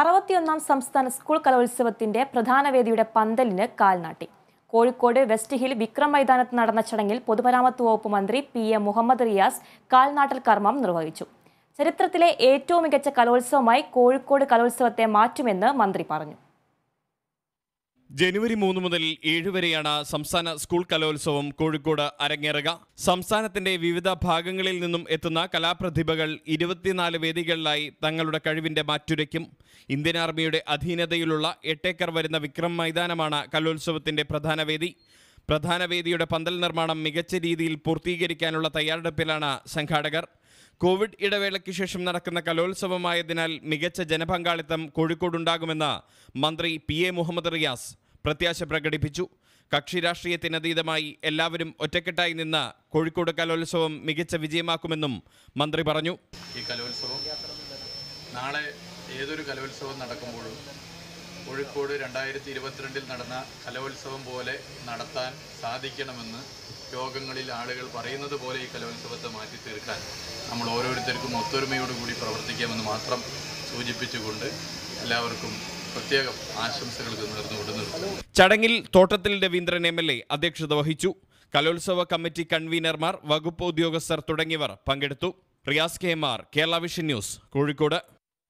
അറുപത്തിയൊന്നാം സംസ്ഥാന സ്കൂൾ കലോത്സവത്തിന്റെ പ്രധാന വേദിയുടെ പന്തലിന് കാൽനാട്ടി കോഴിക്കോട് വെസ്റ്റ് ഹിൽ വിക്രം മൈതാനത്ത് നടന്ന ചടങ്ങിൽ പൊതുമരാമത്ത് വകുപ്പ് മന്ത്രി പി എ മുഹമ്മദ് റിയാസ് കാൽനാട്ടൽ കർമ്മം നിർവഹിച്ചു ചരിത്രത്തിലെ ഏറ്റവും മികച്ച കലോത്സവമായി കോഴിക്കോട് കലോത്സവത്തെ മാറ്റുമെന്ന് മന്ത്രി പറഞ്ഞു ജനുവരി മൂന്ന് മുതൽ ഏഴ് വരെയാണ് സംസ്ഥാന സ്കൂൾ കലോത്സവം കോഴിക്കോട് അരങ്ങേറുക സംസ്ഥാനത്തിന്റെ വിവിധ ഭാഗങ്ങളിൽ നിന്നും എത്തുന്ന കലാപ്രതിഭകൾ ഇരുപത്തിനാല് വേദികളിലായി തങ്ങളുടെ കഴിവിന്റെ മാറ്റുരയ്ക്കും ഇന്ത്യൻ ആർമിയുടെ അധീനതയിലുള്ള എട്ടേക്കർ വരുന്ന വിക്രം മൈതാനമാണ് കലോത്സവത്തിന്റെ പ്രധാന വേദി പ്രധാന വേദിയുടെ പന്തൽ നിർമ്മാണം മികച്ച രീതിയിൽ പൂർത്തീകരിക്കാനുള്ള തയ്യാറെടുപ്പിലാണ് സംഘാടകർ കോവിഡ് ഇടവേളയ്ക്ക് ശേഷം നടക്കുന്ന കലോത്സവമായതിനാൽ മികച്ച ജനപങ്കാളിത്തം കോഴിക്കോടുണ്ടാകുമെന്ന് മന്ത്രി പി എ മുഹമ്മദ് റിയാസ് പ്രത്യാശ പ്രകടിപ്പിച്ചു കക്ഷി രാഷ്ട്രീയത്തിനതീതമായി എല്ലാവരും ഒറ്റക്കെട്ടായി നിന്ന് കോഴിക്കോട് കലോത്സവം മികച്ച വിജയമാക്കുമെന്നും മന്ത്രി പറഞ്ഞു ഈ കലോത്സവം നാളെ ഏതൊരു കലോത്സവം നടക്കുമ്പോഴും കോഴിക്കോട് രണ്ടായിരത്തി ഇരുപത്തിരണ്ടിൽ നടന്ന കലോത്സവം പോലെ നടത്താൻ സാധിക്കണമെന്ന് യോഗങ്ങളിൽ ആളുകൾ പറയുന്നത് പോലെ ഈ കലോത്സവത്തെ മാറ്റി തീർക്കാൻ നമ്മൾ ഓരോരുത്തർക്കും ഒത്തൊരുമയോടുകൂടി പ്രവർത്തിക്കാമെന്ന് മാത്രം സൂചിപ്പിച്ചുകൊണ്ട് എല്ലാവർക്കും പ്രത്യേകം ആശംസകൾ നേർന്നുകൊണ്ട് ചടങ്ങിൽ തോട്ടത്തിൽ രവീന്ദ്രൻ എം എൽ എ അധ്യക്ഷത വഹിച്ചു കലോത്സവ കമ്മിറ്റി കൺവീനർമാർ വകുപ്പ് ഉദ്യോഗസ്ഥർ തുടങ്ങിയവർ പങ്കെടുത്തു Riyas K M R Kerala vision news Kozhikode